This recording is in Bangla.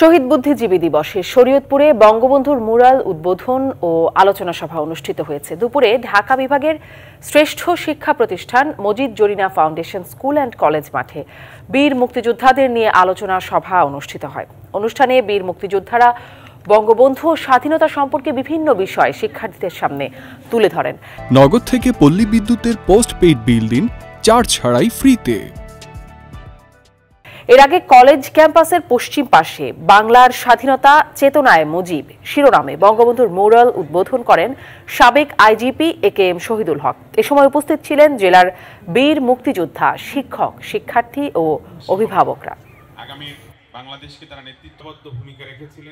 শহীদ বুদ্ধিজীবী দিবসে শরীয়তপুরে বঙ্গবন্ধুর মুরাল উদ্বোধন ও আলোচনা সভা অনুষ্ঠিত হয়েছে দুপুরে ঢাকা বিভাগের শ্রেষ্ঠ শিক্ষা প্রতিষ্ঠান Majid Jarina foundation school and college মাঠে বীর মুক্তিযোদ্ধাদের নিয়ে আলোচনা সভা অনুষ্ঠিত হয় অনুষ্ঠানে বীর মুক্তিযোদ্ধারা বঙ্গবন্ধু ও স্বাধীনতা সম্পর্কে বিভিন্ন বিষয় শিক্ষার্থীদের সামনে তুলে ধরেন নগদ থেকে পল্লী বিদ্যুতের পোস্ট পেইড বিল দিন চার্জ ছাড়াই ফ্রিতে এর আগে কলেজ ক্যাম্পাসের পশ্চিম পাশে বাংলার স্বাধীনতা চেতনায় মুজিব শিরোনামে বঙ্গবন্ধুর মোরাল উদ্বোধন করেন সাবেক IGP A K M Shahidul Haque এ সময় উপস্থিত ছিলেন জেলার বীর মুক্তিযোদ্ধা শিক্ষক শিক্ষার্থী ও অভিভাবকরা আগামী বাংলাদেশকে তারা নেতৃত্ববদ্ধ ভূমিকা রেখেছিলেন